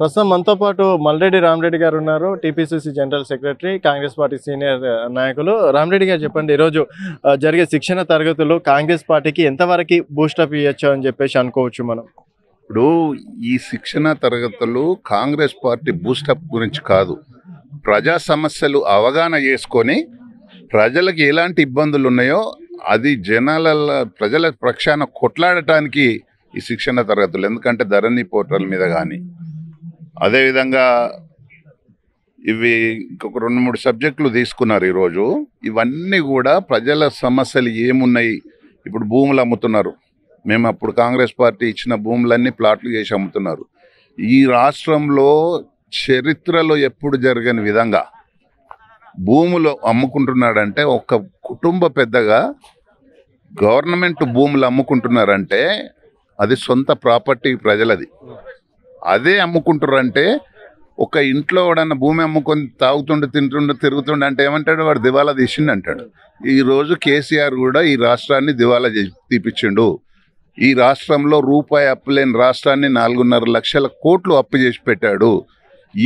ప్రస్తుతం మనతో పాటు మల్రెడ్డి రామరెడ్డి గారు ఉన్నారు TPCC general secretary Congress party senior నాయకులు రామరెడ్డి గారు చెప్పండి ఈరోజు జరిగే శిక్షణ తరగతులు కాంగ్రెస్ పార్టీకి ఎంతవరకు బూస్టప్ ఇవ్వచ్చు అని చెప్పేసి అనుకోవచ్చు మనం ఇప్పుడు ఈ శిక్షణ తరగతులు కాంగ్రెస్ పార్టీ బూస్టప్ గురించి కాదు ప్రజా సమస్యలు అవగాహన చేసుకొని ప్రజలకు ఎలాంటి ఇబ్బందులు ఉన్నాయో అది జనాల ప్రజల ప్రక్షాణ కొట్లాడటానికి ఈ శిక్షణ తరగతులు ఎందుకంటే ధరణి పోర్టల్ మీద కానీ అదేవిధంగా ఇవి ఇంకొక రెండు మూడు సబ్జెక్టులు తీసుకున్నారు ఈరోజు ఇవన్నీ కూడా ప్రజల సమస్యలు ఏమున్నాయి ఇప్పుడు భూములు అమ్ముతున్నారు మేము అప్పుడు కాంగ్రెస్ పార్టీ ఇచ్చిన భూములన్నీ ప్లాట్లు చేసి అమ్ముతున్నారు ఈ రాష్ట్రంలో చరిత్రలో ఎప్పుడు జరిగిన విధంగా భూములు అమ్ముకుంటున్నాడంటే ఒక కుటుంబ పెద్దగా గవర్నమెంట్ భూములు అమ్ముకుంటున్నారంటే అది సొంత ప్రాపర్టీ ప్రజలది అదే అమ్ముకుంటారంటే ఒక ఇంట్లో వాడన్నా భూమి అమ్ముకొని తాగుతుండే తింటుండే తిరుగుతుండే అంటే ఏమంటాడు వాడు దివాలా తీసిండు అంటాడు ఈరోజు కేసీఆర్ కూడా ఈ రాష్ట్రాన్ని దివాలా తీపిచ్చిండు ఈ రాష్ట్రంలో రూపాయి అప్పులేని రాష్ట్రాన్ని నాలుగున్నర లక్షల కోట్లు అప్పు చేసి పెట్టాడు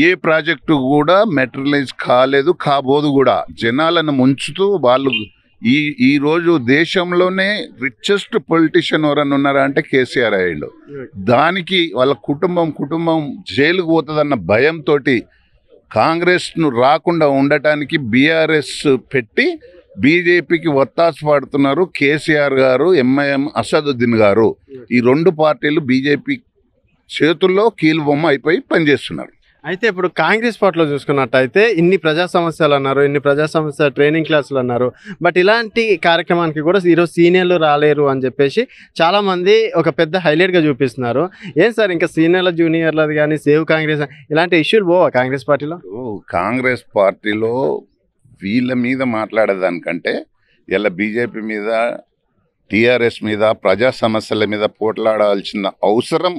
ఏ ప్రాజెక్టు కూడా మెటీరియలైజ్ కాలేదు కాబోదు కూడా జనాలను ముంచుతూ వాళ్ళు ఈ ఈరోజు దేశంలోనే రిచెస్ట్ పొలిటీషియన్ ఎవరన్నా ఉన్నారా అంటే కేసీఆర్ అయ్యిండు దానికి వాళ్ళ కుటుంబం కుటుంబం జైలుకు పోతుందన్న భయంతో కాంగ్రెస్ను రాకుండా ఉండటానికి బీఆర్ఎస్ పెట్టి బీజేపీకి ఒత్తాసు పాడుతున్నారు కేసీఆర్ గారు ఎంఐఎం అసదుద్దీన్ గారు ఈ రెండు పార్టీలు బీజేపీ చేతుల్లో కీలుబొమ్మ అయిపోయి పనిచేస్తున్నారు అయితే ఇప్పుడు కాంగ్రెస్ పార్టీలో చూసుకున్నట్టయితే ఇన్ని ప్రజా సమస్యలు అన్నారు ఇన్ని ప్రజా సమస్య ట్రైనింగ్ క్లాసులు అన్నారు బట్ ఇలాంటి కార్యక్రమానికి కూడా ఈరోజు సీనియర్లు రాలేరు అని చెప్పేసి చాలామంది ఒక పెద్ద హైలైట్గా చూపిస్తున్నారు ఏం సార్ ఇంకా సీనియర్ల జూనియర్లది కానీ సేవ్ కాంగ్రెస్ ఇలాంటి ఇష్యూలు పోవా కాంగ్రెస్ పార్టీలో కాంగ్రెస్ పార్టీలో వీళ్ళ మీద మాట్లాడేదానికంటే ఇలా బీజేపీ మీద టీఆర్ఎస్ మీద ప్రజా సమస్యల మీద పోట్లాడాల్సిన అవసరం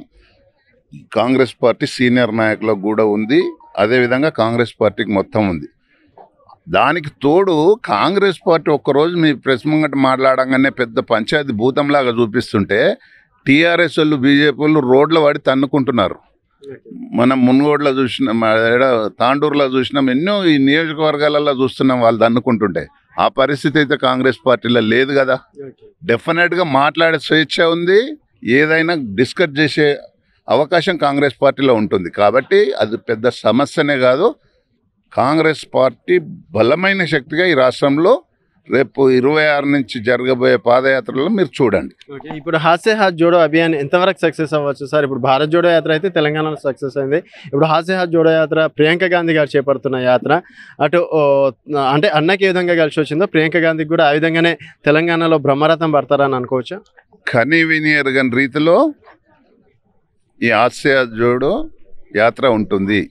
కాంగ్రెస్ పార్టీ సీనియర్ నాయకులకు కూడా ఉంది అదేవిధంగా కాంగ్రెస్ పార్టీకి మొత్తం ఉంది దానికి తోడు కాంగ్రెస్ పార్టీ ఒక్కరోజు మీ ప్రెస్ ముంగట మాట్లాడంగానే పెద్ద పంచాయతీ భూతంలాగా చూపిస్తుంటే టీఆర్ఎస్ వాళ్ళు బీజేపీ వాళ్ళు రోడ్ల వాడి తన్నుకుంటున్నారు మనం మున్గోడ్లో చూసినాం తాండూరులో చూసినాం ఎన్నో ఈ నియోజకవర్గాలలో చూస్తున్నాం వాళ్ళు తన్నుకుంటుంటే ఆ పరిస్థితి అయితే కాంగ్రెస్ పార్టీలో లేదు కదా డెఫినెట్గా మాట్లాడే స్వేచ్ఛ ఉంది ఏదైనా డిస్కస్ చేసే అవకాశం కాంగ్రెస్ పార్టీలో ఉంటుంది కాబట్టి అది పెద్ద సమస్యనే కాదు కాంగ్రెస్ పార్టీ బలమైన శక్తిగా ఈ రాష్ట్రంలో రేపు ఇరవై ఆరు నుంచి జరగబోయే పాదయాత్రలో మీరు చూడండి ఇప్పుడు హాస్య హాత్ జోడో అభియాన్ ఎంతవరకు సక్సెస్ అవ్వచ్చు సార్ ఇప్పుడు భారత్ జోడో యాత్ర అయితే తెలంగాణలో సక్సెస్ అయింది ఇప్పుడు హాస్య హాత్ జోడో యాత్ర ప్రియాంక గాంధీ గారు చేపడుతున్న యాత్ర అటు అంటే అన్నకి ఏ విధంగా కలిసి వచ్చిందో ప్రియాంక గాంధీకి కూడా ఆ విధంగానే తెలంగాణలో బ్రహ్మరథం పడతారని అనుకోవచ్చు కనీ వినియర్గన్ రీతిలో ఈ జోడో యాత్ర ఉంటుంది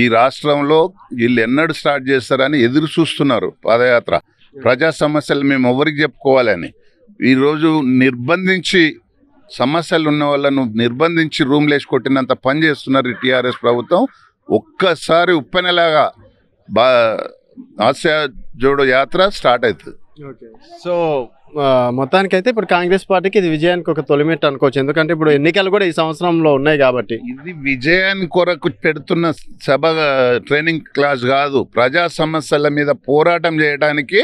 ఈ రాష్ట్రంలో వీళ్ళు ఎన్నడు స్టార్ట్ చేస్తారని ఎదురు చూస్తున్నారు పాదయాత్ర ప్రజా సమస్యలు మేము ఎవరికి చెప్పుకోవాలని ఈరోజు నిర్బంధించి సమస్యలు ఉన్న వాళ్ళను నిర్బంధించి రూమ్లు వేసి కొట్టినంత పని చేస్తున్నారు టీఆర్ఎస్ ప్రభుత్వం ఒక్కసారి ఉప్పెనలాగా బా ఆసియా జోడో యాత్ర స్టార్ట్ అవుతుంది సో మొత్తానికైతే ఇప్పుడు కాంగ్రెస్ పార్టీకి ఇది విజయానికి ఒక తొలిమెట్ అనుకోవచ్చు ఎందుకంటే ఇప్పుడు ఎన్నికలు కూడా ఈ సంవత్సరంలో ఉన్నాయి కాబట్టి ఇది విజయాన్ని కొరకు పెడుతున్న సభ ట్రైనింగ్ క్లాస్ కాదు ప్రజా సమస్యల మీద పోరాటం చేయడానికి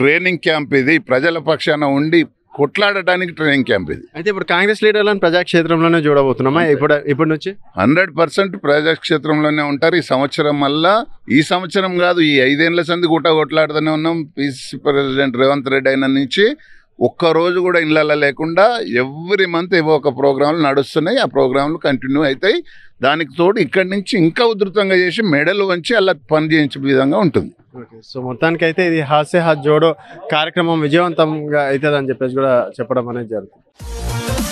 ట్రైనింగ్ క్యాంప్ ఇది ప్రజల పక్షాన ఉండి కొట్లాడటానికి ట్రైనింగ్ క్యాంప్ ఇది అయితే ఇప్పుడు కాంగ్రెస్ లీడర్లను ప్రజాక్షేత్రంలోనే చూడబోతున్నామా ఇప్పుడు ఇప్పటి నుంచి హండ్రెడ్ పర్సెంట్ ప్రజాక్షేత్రంలోనే ఉంటారు ఈ సంవత్సరం వల్ల ఈ సంవత్సరం కాదు ఈ ఐదేళ్ల సంది కూట కొట్లాడుతూనే ఉన్నాం పీసీ ప్రెసిడెంట్ రేవంత్ రెడ్డి అయిన నుంచి ఒక్కరోజు కూడా ఇళ్ళ లేకుండా ఎవ్రీ మంత్ ఏవో ఒక ప్రోగ్రాంలు నడుస్తున్నాయి ఆ ప్రోగ్రాంలు కంటిన్యూ అవుతాయి దానికి తోడు ఇక్కడి నుంచి ఇంకా ఉధృతంగా చేసి మెడలు వంచి అలా పని చేయించే విధంగా ఉంటుంది సో మొత్తానికి అయితే ఇది హాస్య హాత్ జోడో కార్యక్రమం విజయవంతంగా అవుతుందని చెప్పేసి కూడా చెప్పడం అనేది జరుగుతుంది